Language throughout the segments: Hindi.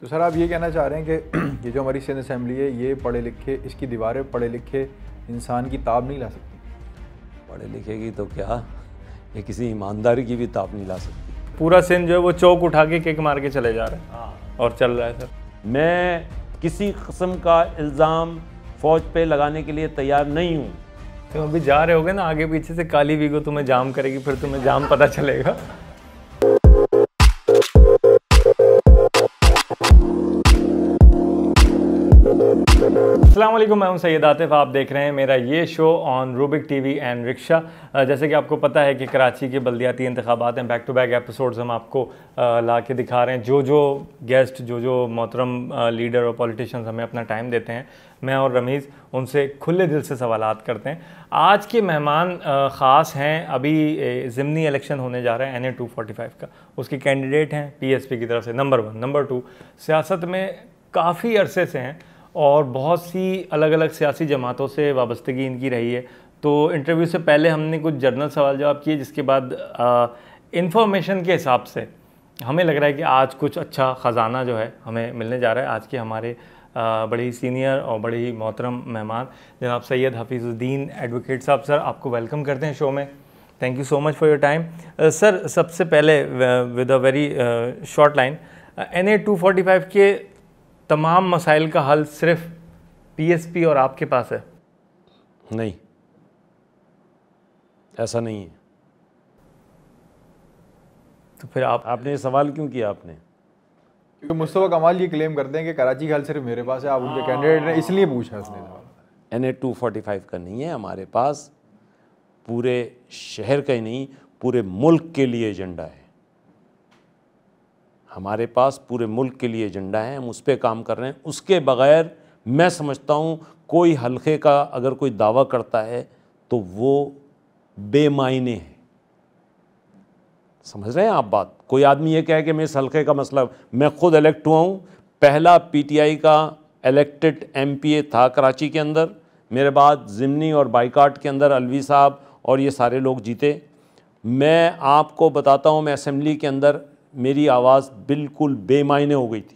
तो सर आप ये कहना चाह रहे हैं कि ये जो हमारी सिंध असम्बली है ये पढ़े लिखे इसकी दीवारें पढ़े लिखे इंसान की ताब नहीं ला सकती पढ़े लिखेगी तो क्या ये किसी ईमानदारी की भी ताब नहीं ला सकती पूरा सिंध जो है वो चौक उठा के केक मार के चले जा रहे हैं हाँ। और चल रहा है सर मैं किसी कस्म का इल्ज़ाम फ़ौज पे लगाने के लिए तैयार नहीं हूँ तुम तो अभी जा रहे होगे ना आगे पीछे से काली वीगो तुम्हें जाम करेगी फिर तुम्हें जाम पता चलेगा अस्सलाम वालेकुम मैं हूं सैयद आतिफ आप देख रहे हैं मेरा ये show on Rubik TV and रिक्शा जैसे कि आपको पता है कि कराची के बल्दियाती इंतबात हैं बैक टू बैक एपिसोड्स हम आपको ला के दिखा रहे हैं जो जो गेस्ट जो जो मोहतरम लीडर और पॉलिटिशियंस हमें अपना टाइम देते हैं मैं और रमीज़ उनसे खुले दिल से सवाल करते हैं आज के मेहमान ख़ास हैं अभी ज़मनी इलेक्शन होने जा रहा है N A two forty five का उसके कैंडिडेट हैं पी एस पी की तरफ से नंबर वन नंबर टू सियासत में काफ़ी अरसे से हैं और बहुत सी अलग अलग सियासी जमातों से वाबस्तगी इनकी रही है तो इंटरव्यू से पहले हमने कुछ जर्नल सवाल जवाब किए जिसके बाद इन्फॉर्मेशन के हिसाब से हमें लग रहा है कि आज कुछ अच्छा ख़जाना जो है हमें मिलने जा रहा है आज के हमारे बड़े ही सीनियर और बड़े ही मोहतरम मेहमान जनाब सैयद हफीज़ुद्दीन एडवोकेट साहब सर आपको वेलकम करते हैं शो में thank you so much for your time sir सबसे पहले with a very short line N A two forty five के तमाम मसाइल का हल सिर्फ पीएसपी और आपके पास है नहीं ऐसा नहीं है तो फिर आप आपने ये सवाल क्यों किया आपने क्योंकि मुस्तफ़ा कमाल ये क्लेम करते हैं कि कराची का हल सिर्फ मेरे पास है आप उनके कैंडिडेट ने इसलिए पूछा उसने N A two forty five का नहीं है हमारे पास पूरे शहर का ही नहीं पूरे मुल्क के लिए एजेंडा है हमारे पास पूरे मुल्क के लिए एजेंडा है हम उस पर काम कर रहे हैं उसके बगैर मैं समझता हूँ कोई हलके का अगर कोई दावा करता है तो वो बेमायने हैं समझ रहे हैं आप बात कोई आदमी ये कहे कि मैं इस हलके का मसला मैं खुद इलेक्ट हुआ हूँ पहला पीटीआई का इलेक्टेड एमपीए था कराची के अंदर मेरे बाद ज़िमनी और बाइकाट के अंदर अलवी साहब और ये सारे लोग जीते मैं आपको बताता हूँ मैं असम्बली के अंदर मेरी आवाज़ बिल्कुल बेमायने हो गई थी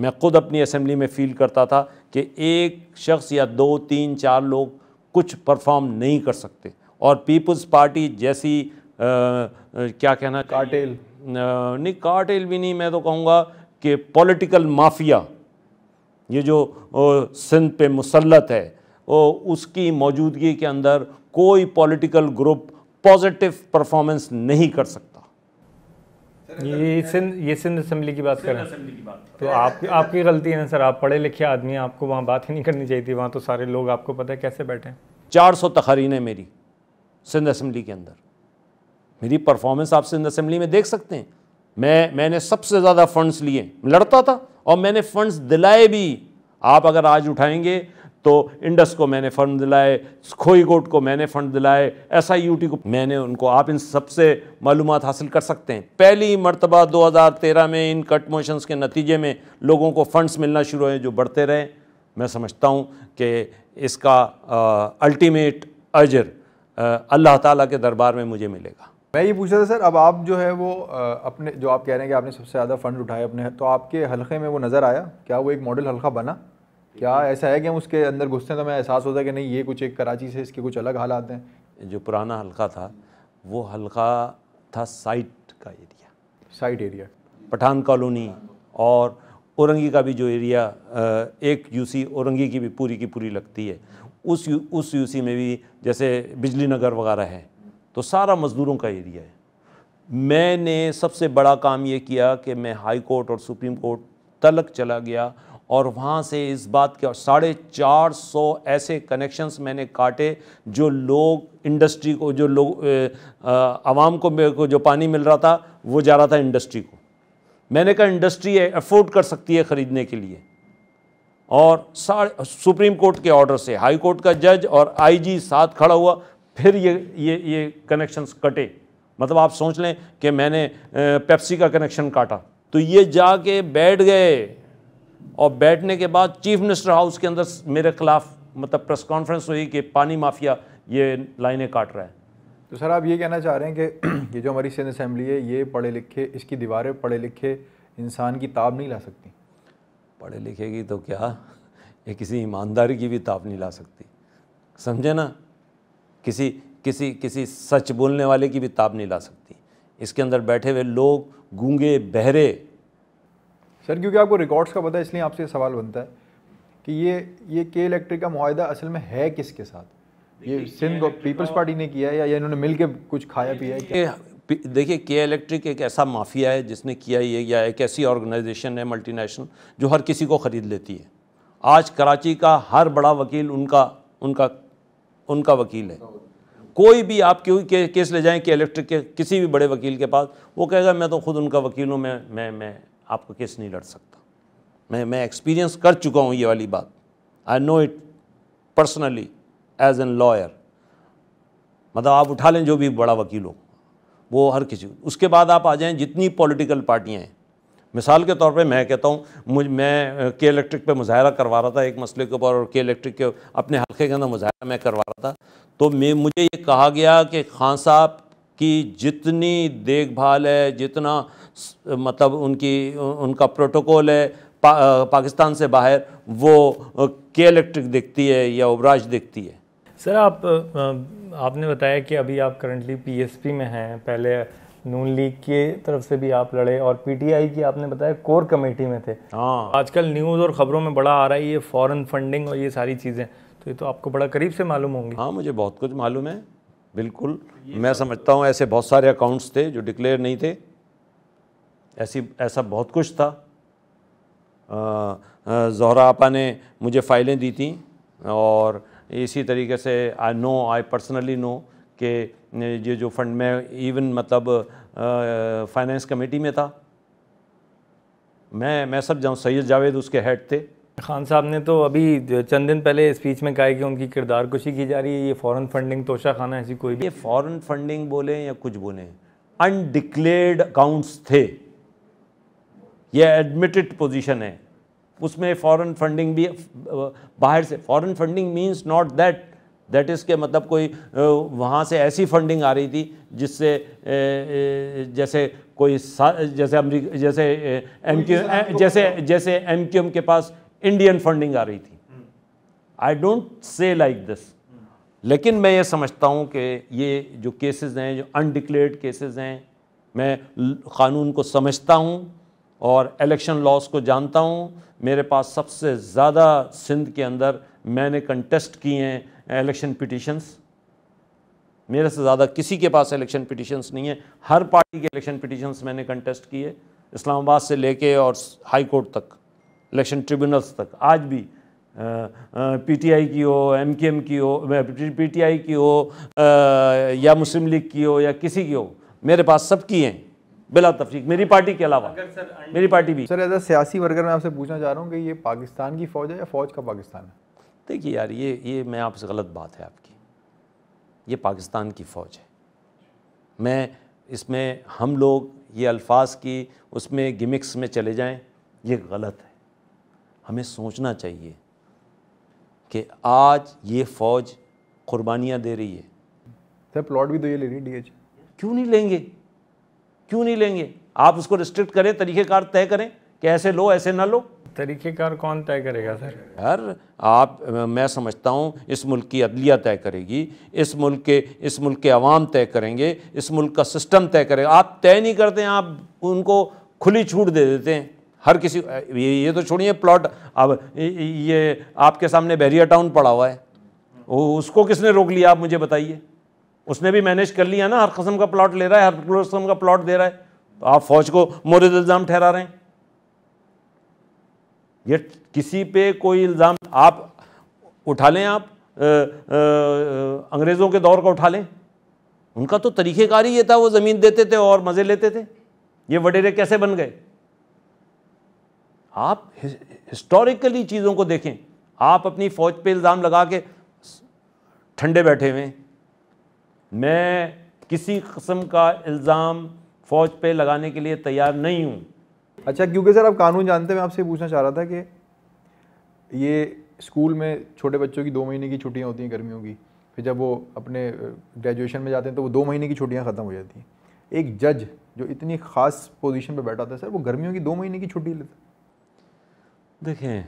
मैं ख़ुद अपनी असम्बली में फ़ील करता था कि एक शख्स या दो तीन चार लोग कुछ परफॉर्म नहीं कर सकते और पीपल्स पार्टी जैसी आ, क्या कहना कार्टेल नहीं कार्टेल भी नहीं मैं तो कहूँगा कि पॉलिटिकल माफिया ये जो सिंध पे मुसलत है ओ, उसकी मौजूदगी के अंदर कोई पॉलिटिकल ग्रुप पॉजिटिव परफॉर्मेंस नहीं कर सकता ये सिंध ये सिंध असम्बली की बात कर रहे हैं तो आप आपकी गलती है ना सर आप पढ़े लिखे आदमी हैं आपको वहाँ बात ही नहीं करनी चाहिए थी वहाँ तो सारे लोग आपको पता है कैसे बैठे हैं चार सौ तखरीन है मेरी सिंध असम्बली के अंदर मेरी परफॉर्मेंस आप सिंध असम्बली में देख सकते हैं मैं मैंने सबसे ज़्यादा फंड्स लिए लड़ता था और मैंने फंड्स दिलाए भी आप अगर आज उठाएंगे तो इंडस को मैंने फंड दिलाए खोई गोट को मैंने फंड दिलाए एस आई यू टी को मैंने उनको आप इन सबसे मालूम हासिल कर सकते हैं पहली मरतबा 2013 में इन कट मोशंस के नतीजे में लोगों को फंड्स मिलना शुरू हुए जो बढ़ते रहे मैं समझता हूँ कि इसका अल्टीमेट अजर अल्लाह ताला के दरबार में मुझे मिलेगा मैं ये पूछ रहा था सर अब आप जो है वो अपने जो आप कह रहे हैं कि आपने सबसे ज़्यादा फ़ंड उठाए अपने तो आपके हलके में वो नज़र आया क्या वो एक मॉडल हलका बना क्या ऐसा है कि हम उसके अंदर घुसते हैं तो हमें एहसास होता है कि नहीं ये कुछ एक कराची से इसके कुछ अलग हालात हैं जो पुराना हल्का था वो हल्का था साइट का area site area Pathan colony और औरंगी का भी जो एरिया एक यूसी औरंगी की भी पूरी की पूरी लगती है उस यू उस यूसी में भी जैसे बिजली नगर वगैरह है तो सारा मज़दूरों का एरिया है मैंने सबसे बड़ा काम ये किया कि मैं हाई कोर्ट और सुप्रीम कोर्ट तलक चला गया और वहाँ से इस बात के और साढ़े चार सौ ऐसे कनेक्शंस मैंने काटे जो लोग इंडस्ट्री को जो लोग आवाम को जो पानी मिल रहा था वो जा रहा था इंडस्ट्री को मैंने कहा इंडस्ट्री अफोर्ड कर सकती है ख़रीदने के लिए और साढ़े सुप्रीम कोर्ट के ऑर्डर से हाई कोर्ट का जज और आईजी साथ खड़ा हुआ फिर ये ये ये कनेक्शंस कटे मतलब आप सोच लें कि मैंने पेप्सी का कनेक्शन काटा तो ये जाके बैठ गए और बैठने के बाद चीफ मिनिस्टर हाउस के अंदर मेरे खिलाफ मतलब प्रेस कॉन्फ्रेंस हुई कि पानी माफिया ये लाइनें काट रहा है तो सर आप ये कहना चाह रहे हैं कि ये जो हमारी सिंध असम्बली है ये पढ़े लिखे इसकी दीवारें पढ़े लिखे इंसान की ताब नहीं ला सकती पढ़े लिखे की तो क्या ये किसी ईमानदारी की भी ताब नहीं ला सकती समझे ना किसी किसी किसी सच बोलने वाले की भी ताब नहीं ला सकती इसके अंदर बैठे हुए लोग गूंगे बहरे सर क्योंकि आपको रिकॉर्ड्स का पता है इसलिए आपसे सवाल बनता है कि ये ये के इलेक्ट्रिक का माहदा असल में है किसके साथ ये सिंध पीपल्स पार्टी ने किया है या, इन्होंने मिल के कुछ खाया पिया है देखिए के इलेक्ट्रिक एक ऐसा माफिया है जिसने किया ये या एक ऐसी ऑर्गेनाइजेशन है मल्टीनेशनल जो हर किसी को ख़रीद लेती है आज कराची का हर बड़ा वकील उनका उनका उनका वकील है कोई भी आप क्यों के, केस ले जाएं के इलेक्ट्रिक के किसी भी बड़े वकील के पास वो कहेगा मैं तो खुद उनका वकील हूँ मैं मैं मैं आपका केस नहीं लड़ सकता मैं मैं एक्सपीरियंस कर चुका हूँ ये वाली बात I know it personally as an lawyer मतलब आप उठा लें जो भी बड़ा वकील हो वो हर किसी उसके बाद आप आ जाएं जितनी पॉलिटिकल पार्टियाँ हैं मिसाल के तौर पे मैं कहता हूँ मुझ मैं के इलेक्ट्रिक पे मुजाहरा करवा रहा था एक मसले के ऊपर और के इलेक्ट्रिक के अपने हल्के के अंदर मुजाहरा मैं करवा रहा था तो मैं मुझे ये कहा गया कि खान साहब की जितनी देखभाल है जितना मतलब उनकी उनका प्रोटोकॉल है पा, पाकिस्तान से बाहर वो के इलेक्ट्रिक दिखती है या उबराज दिखती है सर आप आपने बताया कि अभी आप करंटली पीएसपी में हैं पहले नून लीग की तरफ से भी आप लड़े और पीटीआई की आपने बताया कोर कमेटी में थे हाँ आजकल न्यूज़ और ख़बरों में बड़ा आ रहा है ये फॉरेन फंडिंग और ये सारी चीज़ें तो ये तो आपको बड़ा करीब से मालूम होंगी हाँ मुझे बहुत कुछ मालूम है बिल्कुल मैं समझता हूँ ऐसे बहुत सारे अकाउंट्स थे जो डिक्लेयर नहीं थे ऐसी ऐसा बहुत कुछ था जहरा आपा ने मुझे फ़ाइलें दी थी और इसी तरीके से I know I personally know कि ये जो फंड में इवन मतलब फाइनेंस कमेटी में था मैं मैं सब जाऊँ सैयद जावेद उसके हेड थे खान साहब ने तो अभी चंद दिन पहले स्पीच में कहा है कि उनकी किरदार कुशी की जा रही है ये फॉरेन फंडिंग तोशा खाना ऐसी कोई भी ये फॉरेन फंडिंग बोले या कुछ बोले अनडिक्लेयर्ड अकाउंट्स थे ये एडमिटेड पोजीशन है उसमें फॉरेन फंडिंग भी बाहर से foreign funding means not that that is के मतलब कोई वहाँ से ऐसी फंडिंग आ रही थी जिससे जैसे कोई जैसे जैसे एम क्यू जैसे जैसे एम क्यू एम के पास इंडियन फंडिंग आ रही थी I don't say like this लेकिन मैं ये समझता हूँ कि ये जो केसेस हैं जो अनडिक्लेयर्ड केसेस हैं मैं क़ानून को समझता हूँ और इलेक्शन लॉस को जानता हूँ मेरे पास सबसे ज़्यादा सिंध के अंदर मैंने कंटेस्ट किए हैं इलेक्शन पिटिशन्स मेरे से ज़्यादा किसी के पास इलेक्शन पिटिशन्स नहीं है हर पार्टी के इलेक्शन पिटिशन्स मैंने कंटेस्ट किए इस्लामाबाद से लेके और हाई कोर्ट तक इलेक्शन ट्रिब्यूनल्स तक आज भी पीटीआई की हो एमकेएम की हो पीटीआई की हो या मुस्लिम लीग की हो या किसी की हो मेरे पास सब की हैं बिला तफरीक मेरी पार्टी के अलावा मेरी पार्टी भी सर एज सियासी वर्गर मैं आपसे पूछना चाह रहा हूँ कि ये पाकिस्तान की फ़ौज है या फ़ौज का पाकिस्तान है देखिए यार ये ये मैं आपसे गलत बात है आपकी ये पाकिस्तान की फ़ौज है मैं इसमें हम लोग ये अल्फाज की उसमें गिमिक्स में चले जाएँ ये गलत है हमें सोचना चाहिए कि आज ये फ़ौज कुर्बानियाँ दे रही है सर प्लॉट भी तो ये ले रही है क्यों नहीं लेंगे क्यों नहीं लेंगे आप उसको रिस्ट्रिक्ट करें तरीक़ेकार तय करें कि ऐसे लो ऐसे ना लो तरीक़ेकार कौन तय करेगा सर यार आप मैं समझता हूँ इस मुल्क की अदलिया तय करेगी इस मुल्क के इस मुल्क के अवाम तय करेंगे इस मुल्क का सिस्टम तय करेगा आप तय नहीं करते आप उनको खुली छूट दे देते हैं हर किसी ये ये तो छोड़िए प्लॉट अब ये आपके सामने बैरिया टाउन पड़ा हुआ है वो उसको किसने रोक लिया आप मुझे बताइए उसने भी मैनेज कर लिया ना हर कस्म का प्लॉट ले रहा है हर कस्म का प्लॉट दे रहा है तो आप फौज को मोरद इल्ज़ाम ठहरा रहे हैं ये किसी पे कोई इल्ज़ाम आप उठा लें आप अंग्रेज़ों के दौर का उठा लें उनका तो तरीक़ेकार ही ये था वो ज़मीन देते थे और मज़े लेते थे ये वडेरे कैसे बन गए आप हिस्टोरिकली चीज़ों को देखें आप अपनी फ़ौज पे इल्ज़ाम लगा के ठंडे बैठे हुए मैं किसी कस्म का इल्ज़ाम फ़ौज पे लगाने के लिए तैयार नहीं हूँ अच्छा क्योंकि सर आप कानून जानते हैं मैं आपसे पूछना चाह रहा था कि ये स्कूल में छोटे बच्चों की दो महीने की छुट्टियाँ होती हैं गर्मियों की फिर जब वो अपने ग्रेजुएशन में जाते हैं तो वो दो महीने की छुट्टियाँ ख़त्म हो जाती हैं एक जज जो इतनी ख़ास पोजीशन पर बैठा था सर वो गर्मियों की दो महीने की छुट्टी लेता देखें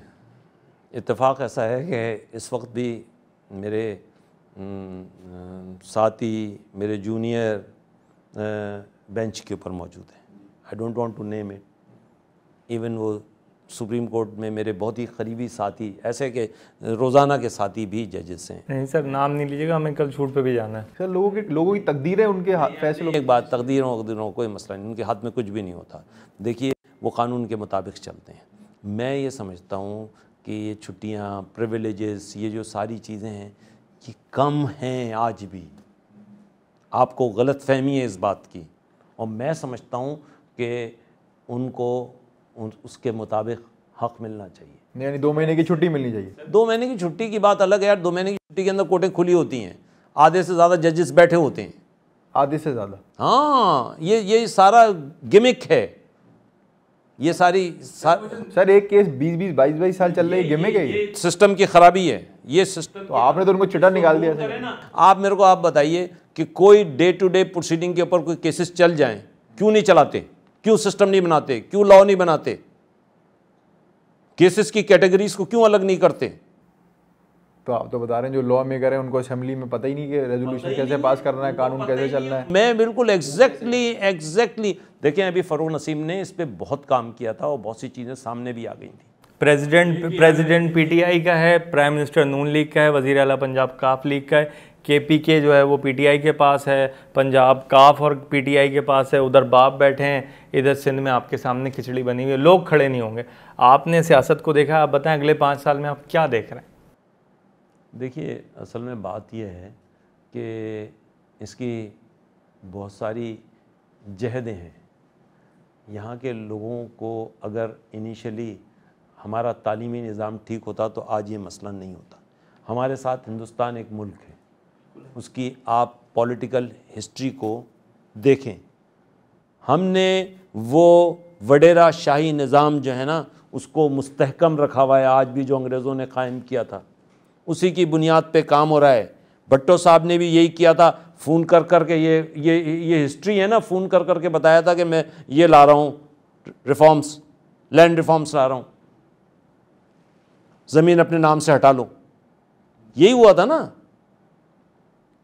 इतफाक़ ऐसा है कि इस वक्त भी मेरे साथी मेरे जूनियर बेंच के ऊपर मौजूद हैं I don't want to name it even वो सुप्रीम कोर्ट में मेरे बहुत ही करीबी साथी ऐसे के रोज़ाना के साथी भी जजेस हैं नहीं सर नाम नहीं लीजिएगा हमें कल छूट पे भी जाना है सर लोगों के लोगों की तकदीर है उनके फैसलों एक बात तकदीरों वकदीरों कोई मसला नहीं उनके हाथ में कुछ भी नहीं होता देखिए वो कानून के मुताबिक चलते हैं मैं ये समझता हूँ कि ये छुट्टियाँ प्रिविलेजेस ये जो सारी चीज़ें हैं ये कम हैं आज भी आपको गलत फहमी है इस बात की और मैं समझता हूँ कि उनको उन, उसके मुताबिक हक मिलना चाहिए यानी दो महीने की छुट्टी मिलनी चाहिए दो महीने की छुट्टी की बात अलग है यार दो महीने की छुट्टी के अंदर कोर्टें खुली होती हैं आधे से ज़्यादा जजेस बैठे होते हैं आधे से ज़्यादा हाँ ये ये सारा गिमिक है ये सारी सा... सर एक केस 20 20 22 बाईस साल चल रही है के सिस्टम की खराबी है ये सिस्टम तो आपने तो उनको चिटा तो निकाल दिया सर आप मेरे को आप बताइए कि कोई डे टू डे प्रोसीडिंग के ऊपर कोई केसेस चल जाएं क्यों नहीं चलाते क्यों सिस्टम नहीं बनाते क्यों लॉ नहीं बनाते केसेस की कैटेगरीज को क्यों अलग नहीं करते तो आप तो बता रहे हैं जो लॉ मेकर हैं उनको असेंबली में पता ही नहीं कि रेजोल्यूशन कैसे पास करना है कानून कैसे चलना है मैं बिल्कुल एग्जैक्टली एग्जैक्टली देखें अभी फ़रूक नसीम ने इस पर बहुत काम किया था और बहुत सी चीज़ें सामने भी आ गई थी प्रेसिडेंट प्रेसिडेंट पीटीआई का है प्राइम मिनिस्टर नून लीग का है वजीर अला पंजाब काफ लीग का है के पी के जो है वो पी टी आई के पास है पंजाब काफ और पी टी आई के पास है उधर बाप बैठे हैं इधर सिंध में आपके सामने खिचड़ी बनी हुई है लोग खड़े नहीं होंगे आपने सियासत को देखा आप बताएं अगले पाँच साल में आप क्या देख रहे हैं देखिए असल में बात यह है कि इसकी बहुत सारी जहदें हैं यहाँ के लोगों को अगर इनिशियली हमारा तालीमी निज़ाम ठीक होता तो आज ये मसला नहीं होता हमारे साथ हिंदुस्तान एक मुल्क है उसकी आप पॉलिटिकल हिस्ट्री को देखें हमने वो वडेरा शाही निज़ाम जो है ना उसको मुस्तहकम रखा हुआ है आज भी जो अंग्रेज़ों ने कायम किया था उसी की बुनियाद पे काम हो रहा है भट्टो साहब ने भी यही किया था फ़ोन कर कर के ये ये ये हिस्ट्री है ना फ़ोन कर कर के बताया था कि मैं ये ला रहा हूँ रिफॉर्म्स लैंड रिफॉर्म्स ला रहा हूँ ज़मीन अपने नाम से हटा लो यही हुआ था ना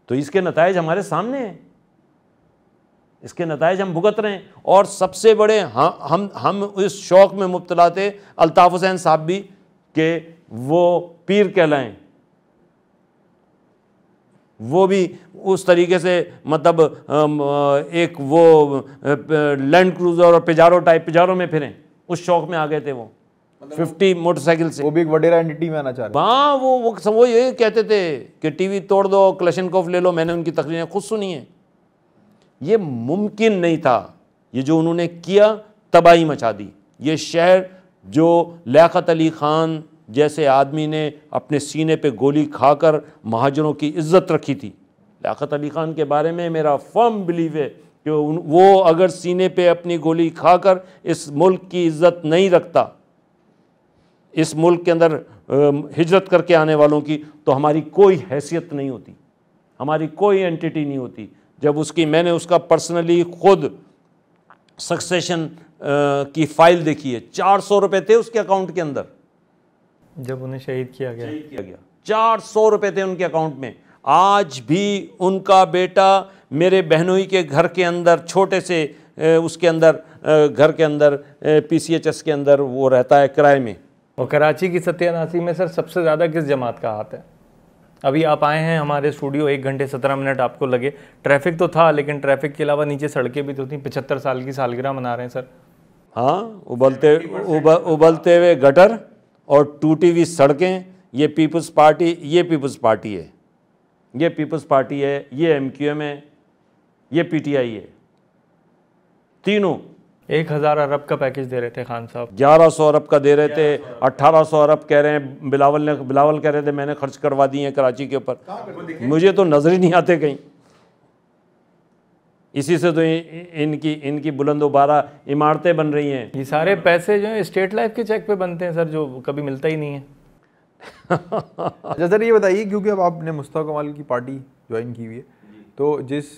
तो इसके नतज हमारे सामने हैं इसके नतज हम भुगत रहे हैं और सबसे बड़े हम हम हम इस शौक़ में मुबतला थे अल्ताफ़ हुसैन साहब भी के वो पीर कहलाएं वो भी उस तरीके से मतलब एक वो लैंड क्रूजर और पिजारो टाइप पिजारो में फिरें उस शौक में आ गए थे वो मतलब फिफ्टी मोटरसाइकिल से वो भी एक वडेरा एंटिटी में आना चाह रहे हाँ वो वो सब वो यही कहते थे कि टीवी तोड़ दो कॉफ ले लो मैंने उनकी तकरीरें खुद सुनी है ये मुमकिन नहीं था ये जो उन्होंने किया तबाही मचा दी ये शहर जो लियात अली ख़ान जैसे आदमी ने अपने सीने पे गोली खाकर महाजनों की इज्जत रखी थी लियात अली ख़ान के बारे में मेरा फर्म बिलीव है कि वो अगर सीने पे अपनी गोली खाकर इस मुल्क की इज्जत नहीं रखता इस मुल्क के अंदर हिजरत करके आने वालों की तो हमारी कोई हैसियत नहीं होती हमारी कोई एंटिटी नहीं होती जब उसकी मैंने उसका पर्सनली खुद सक्सेशन की फ़ाइल देखी है चार सौ रुपये थे उसके अकाउंट के अंदर जब उन्हें शहीद किया गया शहीद किया गया चार सौ रुपये थे उनके अकाउंट में आज भी उनका बेटा मेरे बहनोई के घर के अंदर छोटे से उसके अंदर घर के अंदर पीसीएचएस के अंदर वो रहता है किराए में और कराची की सत्यानाशी में सर सबसे ज़्यादा किस जमात का हाथ है अभी आप आए हैं हमारे स्टूडियो एक घंटे सत्रह मिनट आपको लगे ट्रैफिक तो था लेकिन ट्रैफिक के अलावा नीचे सड़कें भी तो थी पचहत्तर साल की सालगिरह मना रहे हैं सर हाँ उबलते उब, उबलते हुए गटर और टूटी हुई सड़कें ये पीपल्स पार्टी ये पीपल्स पार्टी है ये पीपल्स पार्टी है ये एम क्यू एम है ये पी टी आई है तीनों एक हज़ार अरब का पैकेज दे रहे थे खान साहब ग्यारह सौ अरब का दे रहे थे अट्ठारह सौ अरब कह रहे हैं बिलावल ने बिलावल कह रहे थे मैंने खर्च करवा दिए हैं कराची के ऊपर मुझे तो नज़र ही नहीं आते कहीं इसी से तो इनकी इनकी बुलंदोबारा इमारतें बन रही हैं ये सारे पैसे जो है स्टेट लाइफ के चेक पे बनते हैं सर जो कभी मिलता ही नहीं है अच्छा सर ये बताइए क्योंकि अब आपने मुस्तफ़ा कमाल की पार्टी ज्वाइन की हुई है तो जिस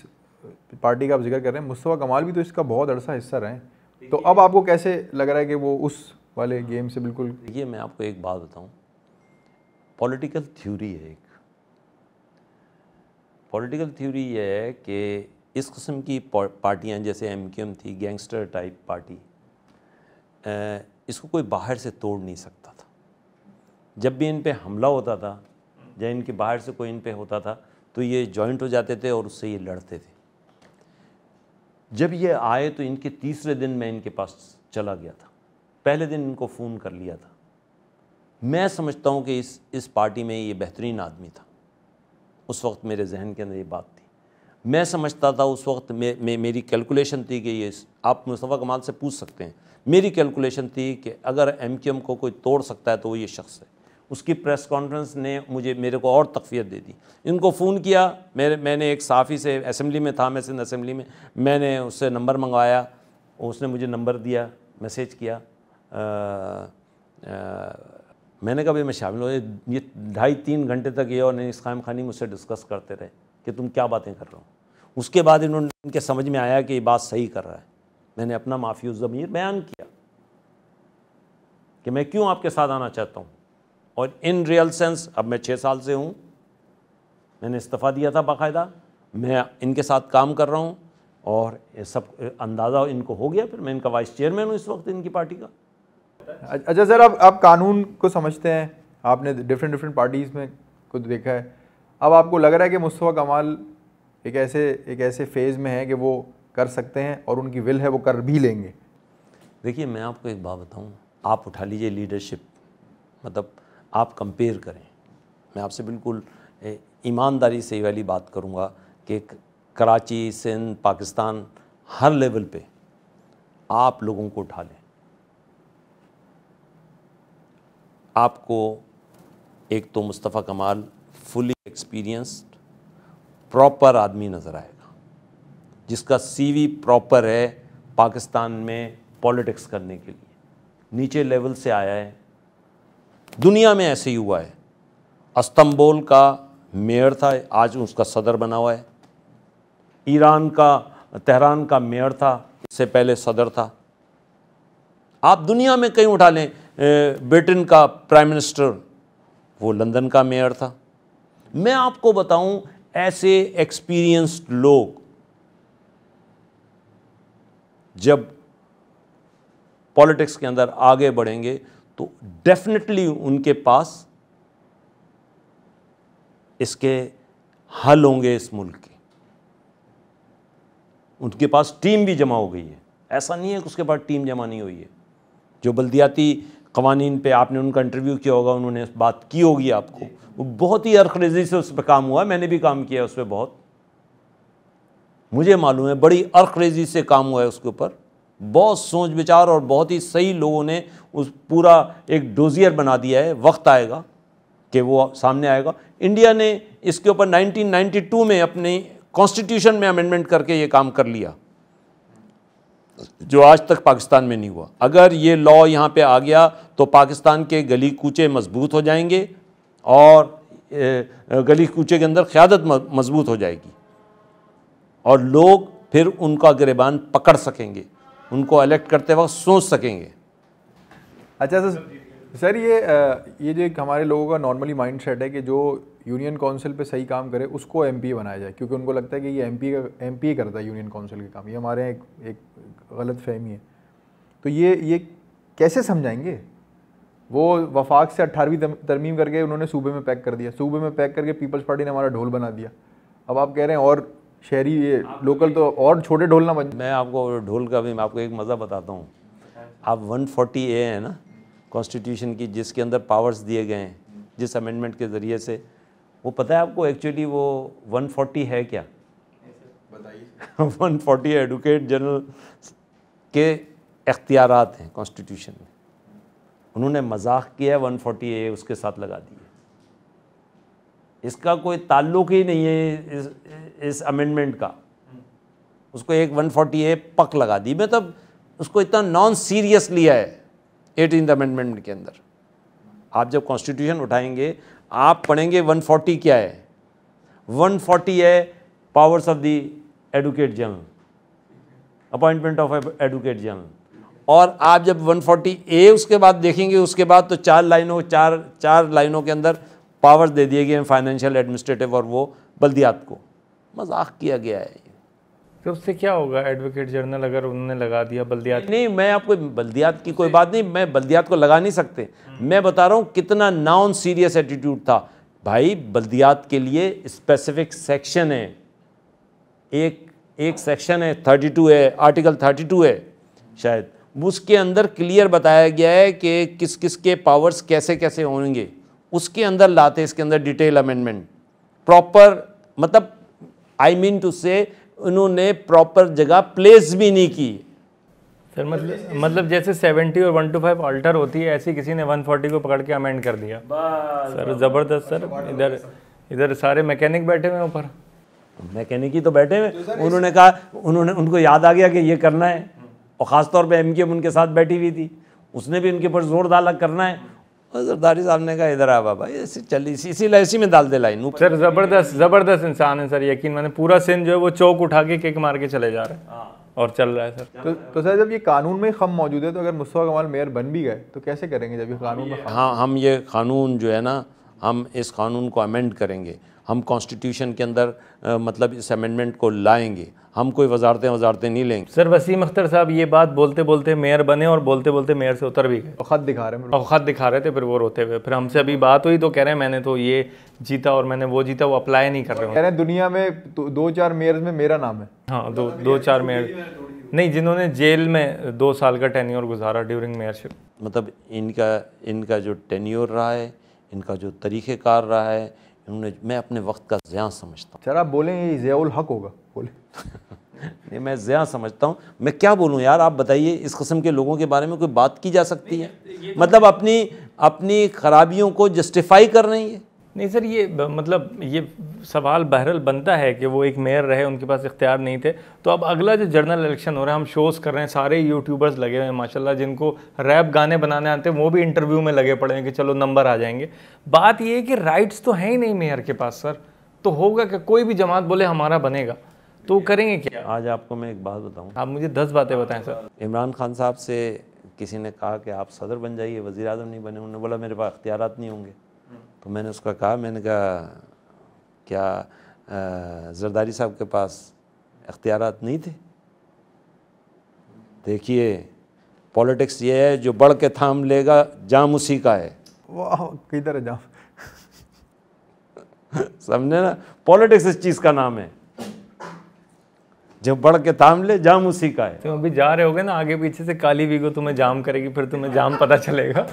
पार्टी का आप जिक्र कर रहे हैं मुस्तफ़ा कमाल भी तो इसका बहुत अरसा हिस्सा रहे तो अब आपको कैसे लग रहा है कि वो उस वाले हाँ। गेम से बिल्कुल देखिए मैं आपको एक बात बताऊँ पॉलिटिकल थ्योरी है एक पॉलिटिकल थ्योरी ये है कि इस कस्म की पार्टियाँ जैसे एम थी गैंगस्टर टाइप पार्टी इसको कोई बाहर से तोड़ नहीं सकता था जब भी इन पर हमला होता था या इनके बाहर से कोई इन पर होता था तो ये जॉइंट हो जाते थे और उससे ये लड़ते थे जब ये आए तो इनके तीसरे दिन मैं इनके पास चला गया था पहले दिन इनको फ़ोन कर लिया था मैं समझता हूँ कि इस इस पार्टी में ये बेहतरीन आदमी था उस वक्त मेरे जहन के अंदर ये बात थी मैं समझता था उस वक्त मे, मे, मेरी कैलकुलेशन थी कि ये आप मुस्तफ़ा कमाल से पूछ सकते हैं मेरी कैलकुलेशन थी कि अगर एम को कोई तोड़ सकता है तो वो ये शख्स है उसकी प्रेस कॉन्फ्रेंस ने मुझे मेरे को और तकफीत दे दी इनको फ़ोन किया मेरे मैंने एक साफ़ी से असम्बली में था मैं सिंध असम्बली में मैंने उससे नंबर मंगवाया उसने मुझे नंबर दिया मैसेज किया आ, आ, मैंने कहा भाई मैं शामिल हो ये ढाई तीन घंटे तक ये और नईस कायम खानी मुझसे डिस्कस करते रहे कि तुम क्या बातें कर रहे हो उसके बाद इन्होंने इनके समझ में आया कि ये बात सही कर रहा है मैंने अपना माफी ज़मीर बयान किया कि मैं क्यों आपके साथ आना चाहता हूँ और इन रियल सेंस अब मैं छः साल से हूँ मैंने इस्तीफ़ा दिया था बाकायदा मैं इनके साथ काम कर रहा हूँ और सब अंदाज़ा इनको हो गया फिर मैं इनका वाइस चेयरमैन हूँ इस वक्त इनकी पार्टी का अच्छा सर आप आप कानून को समझते हैं आपने डिफरेंट डिफरेंट पार्टीज़ में कुछ देखा है अब आपको लग रहा है कि मुस्तफ़ा कमाल एक ऐसे एक ऐसे फेज़ में है कि वो कर सकते हैं और उनकी विल है वो कर भी लेंगे देखिए मैं आपको एक बात बताऊँ आप उठा लीजिए लीडरशिप मतलब आप कंपेयर करें मैं आपसे बिल्कुल ईमानदारी से वाली बात करूँगा कि कराची सिंध पाकिस्तान हर लेवल पे आप लोगों को उठा लें आपको एक तो मुस्तफ़ा कमाल एक्सपीरियंस्ड प्रॉपर आदमी नज़र आएगा जिसका सीवी प्रॉपर है पाकिस्तान में पॉलिटिक्स करने के लिए नीचे लेवल से आया है दुनिया में ऐसे ही हुआ है अस्तंबोल का मेयर था आज उसका सदर बना हुआ है ईरान का तेहरान का मेयर था इससे पहले सदर था आप दुनिया में कहीं उठा लें ब्रिटेन का प्राइम मिनिस्टर वो लंदन का मेयर था मैं आपको बताऊं ऐसे एक्सपीरियंस्ड लोग जब पॉलिटिक्स के अंदर आगे बढ़ेंगे तो डेफिनेटली उनके पास इसके हल होंगे इस मुल्क के उनके पास टीम भी जमा हो गई है ऐसा नहीं है कि उसके पास टीम जमा नहीं हुई है जो बल्दियाती कवानीन पे आपने उनका इंटरव्यू किया होगा उन्होंने बात की होगी आपको वो बहुत ही अर्खरेजी से उस पर काम हुआ मैंने भी काम किया उस पर बहुत मुझे मालूम है बड़ी अर्खरेजी से काम हुआ है उसके ऊपर बहुत सोच विचार और बहुत ही सही लोगों ने उस पूरा एक डोजियर बना दिया है वक्त आएगा कि वो सामने आएगा इंडिया ने इसके ऊपर 1992 में अपने कॉन्स्टिट्यूशन में अमेंडमेंट करके ये काम कर लिया जो आज तक पाकिस्तान में नहीं हुआ अगर ये लॉ यहाँ पे आ गया तो पाकिस्तान के गली कूचे मजबूत हो जाएंगे और गली कूचे के अंदर क़्यादत मजबूत हो जाएगी और लोग फिर उनका गिरबान पकड़ सकेंगे उनको इलेक्ट करते वक्त सोच सकेंगे अच्छा सर सर ये ये जो हमारे लोगों का नॉर्मली माइंड सेट है कि जो यूनियन काउंसिल पे सही काम करे उसको एम बनाया जाए क्योंकि उनको लगता है कि ये एम पी एम पी करता है यूनियन काउंसिल के काम ये हमारे एक, एक गलत फहमी है तो ये ये कैसे समझाएंगे वो वफाक से अट्ठारहवीं तरमीम करके उन्होंने सूबे में पैक कर दिया सूबे में पैक करके पीपल्स पार्टी ने हमारा ढोल बना दिया अब आप कह रहे हैं और शहरी ये लोकल तो और छोटे ढोल ना बन मैं आपको ढोल का भी मैं आपको एक मज़ा बताता हूँ आप 140 ए है ना कॉन्स्टिट्यूशन की जिसके अंदर पावर्स दिए गए हैं जिस अमेंडमेंट के ज़रिए से वो पता है आपको एक्चुअली वो 140 है क्या बताइए 140 एडवोकेट जनरल के अख्तियार हैं कॉन्स्टिट्यूशन में उन्होंने मजाक किया है फोर्टी ए उसके साथ लगा दिए इसका कोई ताल्लुक ही नहीं है इस इस अमेंडमेंट का उसको एक 140 ए पक लगा दी मतलब उसको इतना नॉन सीरियस लिया है एटीन अमेंडमेंट के अंदर आप जब कॉन्स्टिट्यूशन उठाएंगे आप पढ़ेंगे 140 क्या है 140 है powers of the advocate general appointment of advocate general और आप जब 140 ए उसके बाद देखेंगे उसके बाद तो चार लाइनों चार चार लाइनों के अंदर पावर्स दे दिए गए हैं फाइनेंशियल एडमिनिस्ट्रेटिव और वो बल्दियात को मजाक किया गया है तो उससे क्या होगा एडवोकेट जनरल अगर उन्होंने लगा दिया बल्दियात नहीं मैं आपको बल्दियात की कोई बात नहीं मैं बल्दियात को लगा नहीं सकते मैं बता रहा हूँ कितना नॉन सीरियस एटीट्यूड था भाई बल्दियात के लिए स्पेसिफिक सेक्शन है एक एक सेक्शन है थर्टी टू है आर्टिकल थर्टी टू है शायद उसके अंदर क्लियर बताया गया है कि किस किस के पावर्स कैसे कैसे होंगे उसके अंदर लाते इसके अंदर डिटेल अमेंडमेंट प्रॉपर मतलब आई मीन टू से उन्होंने प्रॉपर जगह प्लेस भी नहीं की सर मतलब मतलब जैसे 70 और 125 अल्टर होती है ऐसी किसी ने 140 को पकड़ के अमेंड कर दिया सर ज़बरदस्त सर इधर इधर सारे मैकेनिक बैठे हुए हैं ऊपर मैकेनिक ही तो बैठे हुए तो उन्होंने कहा उन्होंने उनको याद आ गया कि ये करना है और ख़ासतौर पर एम उनके साथ बैठी हुई थी उसने भी उनके ऊपर जोर डाला करना है और जरदारी साहब ने कहा इधर आ बाबा ऐसी चली सी इसी लैसी में डाल दे लाइन सर ज़बरदस्त ज़बरदस्त इंसान है सर यकीन मैंने पूरा सिंध जो है वो चौक उठा के केक मार के चले जा रहे हैं हाँ। और चल रहा है सर तो, तो सर जब ये कानून में खम मौजूद है तो अगर मुस्तफ़ा कमाल मेयर बन भी गए तो कैसे करेंगे जब ये कानून में हाँ हम ये कानून जो है ना हम इस कानून को अमेंड करेंगे हम कॉन्स्टिट्यूशन के अंदर आ, मतलब इस अमेंडमेंट को लाएंगे हम कोई वजारतें वजारतें नहीं लेंगे सर वसीम अख्तर साहब ये बात बोलते बोलते मेयर बने और बोलते बोलते मेयर से उतर भी गए खत दिखा रहे हैं और खत दिखा रहे थे फिर वो रोते हुए फिर हमसे अभी बात हुई तो कह रहे हैं मैंने तो ये जीता और मैंने वो जीता वो अप्लाई नहीं कर रहे कह रहे हैं दुनिया में तो दो चार मेयर में मेरा नाम है हाँ दो दो चार मेयर नहीं जिन्होंने जेल में दो साल का टेन्योर गुजारा ड्यूरिंग मेयरशिप मतलब इनका इनका जो टेन्योर रहा है इनका जो तरीक़ेकार रहा है उन्होंने मैं अपने वक्त का ज़्या समझता हूँ आप बोलें ये ज़ियाउल हक होगा बोले नहीं मैं ज़्या समझता हूँ मैं क्या बोलूँ यार आप बताइए इस कस्म के लोगों के बारे में कोई बात की जा सकती है तो- तो- मतलब अपनी अपनी खराबियों को जस्टिफाई कर रही है नहीं सर ये मतलब ये सवाल बहरल बनता है कि वो एक मेयर रहे उनके पास इख्तियार नहीं थे तो अब अगला जो जनरल इलेक्शन हो रहा है हम शोज़ कर रहे हैं सारे यूट्यूबर्स लगे हुए हैं माशाल्लाह जिनको रैप गाने बनाने आते हैं वो भी इंटरव्यू में लगे पड़े हैं कि चलो नंबर आ जाएंगे बात ये है कि राइट्स तो है ही नहीं मेयर के पास सर तो होगा कि कोई भी जमात बोले हमारा बनेगा तो करेंगे क्या आज आपको मैं एक बात बताऊँ आप मुझे दस बातें बताएं सर इमरान खान साहब से किसी ने कहा कि आप सदर बन जाइए वज़ी नहीं बने उन्होंने बोला मेरे पास अख्तियार नहीं होंगे तो मैंने उसका कहा मैंने कहा क्या जरदारी साहब के पास अख्तियार नहीं थे देखिए पॉलिटिक्स ये है जो बढ़ के थाम लेगा जाम उसी का है वाह किधर है जाम समझे ना पॉलिटिक्स इस चीज़ का नाम है जब बढ़ के थाम ले जाम उसी का है तुम अभी जा रहे होगे ना आगे पीछे से काली भी को तुम्हें जाम करेगी फिर तुम्हें जाम पता चलेगा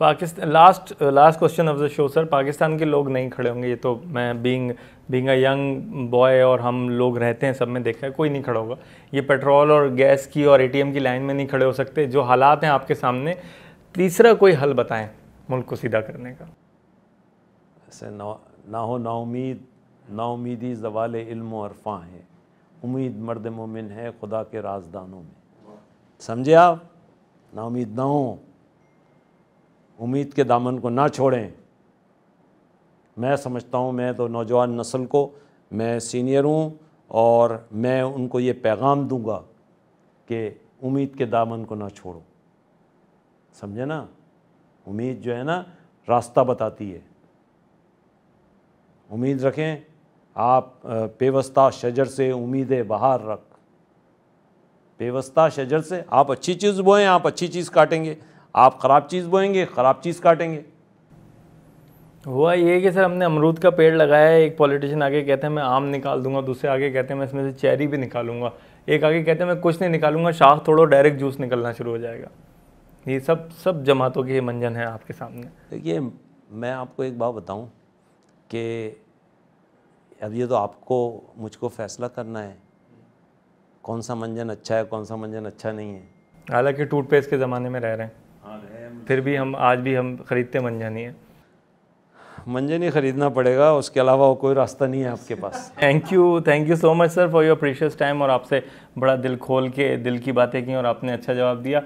Pakistan last last question of the show sir Pakistan के लोग नहीं खड़े होंगे ये तो मैं being being a young boy और हम लोग रहते हैं सब में देखा है कोई नहीं खड़ा होगा ये पेट्रोल और गैस की और एटीएम की लाइन में नहीं खड़े हो सकते जो हालात हैं आपके सामने तीसरा कोई हल बताएं मुल्क को सीधा करने का ऐसे ना हो नाउमीद नाउमीदी जवाल इल्म और अरफा है उम्मीद मर्द मोमिन है खुदा के राजदानों में समझे आप नाउमीद ना हो उम्मीद के दामन को ना छोड़ें मैं समझता हूँ मैं तो नौजवान नस्ल को मैं सीनियर हूँ और मैं उनको ये पैगाम दूंगा कि उम्मीद के दामन को ना छोड़ो समझे ना उम्मीद जो है ना रास्ता बताती है उम्मीद रखें आप पेवस्ता शजर से उम्मीदें बाहर रख पेवस्ता शजर से आप अच्छी चीज़ बोएं आप अच्छी चीज़ काटेंगे आप ख़राब चीज़ बोएंगे ख़राब चीज़ काटेंगे हुआ ये कि सर हमने अमरूद का पेड़ लगाया है एक पॉलिटिशियन आगे कहते हैं मैं आम निकाल दूंगा दूसरे आगे कहते हैं मैं इसमें से चेरी भी निकालूंगा एक आगे कहते हैं मैं कुछ नहीं निकालूंगा शाख थोड़ा डायरेक्ट जूस निकलना शुरू हो जाएगा ये सब सब जमातों के मंजन है आपके सामने देखिए मैं आपको एक बात बताऊँ कि अब ये तो आपको मुझको फैसला करना है कौन सा मंजन अच्छा है कौन सा मंजन अच्छा नहीं है हालांकि टूथपेस्ट के ज़माने में रह रहे हैं फिर भी हम आज भी हम ख़रीदते मंजनी है मंजनी ख़रीदना पड़ेगा उसके अलावा वो कोई रास्ता नहीं है आपके पास thank you thank you so much sir for your precious time और आपसे बड़ा दिल खोल के दिल की बातें की और आपने अच्छा जवाब दिया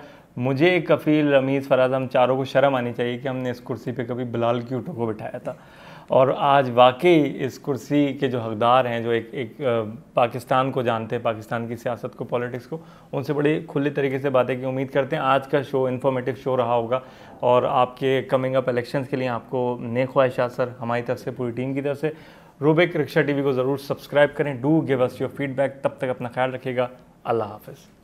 मुझे कफ़ील रमीज़ फराज हम चारों को शर्म आनी चाहिए कि हमने इस कुर्सी पे कभी बिलाल ऊँटों को बिठाया था और आज वाकई इस कुर्सी के जो हकदार हैं जो एक एक पाकिस्तान को जानते हैं पाकिस्तान की सियासत को पॉलिटिक्स को उनसे बड़ी खुले तरीके से बातें की उम्मीद करते हैं आज का शो इन्फॉर्मेटिव शो रहा होगा और आपके कमिंग अप इलेक्शंस के लिए आपको नेक ख्वाहिशात सर हमारी तरफ से पूरी टीम की तरफ से रूबिक रिक्शा टी को ज़रूर सब्सक्राइब करें do give us your feedback तब तक अपना ख्याल रखिएगा अल्लाह हाफिज़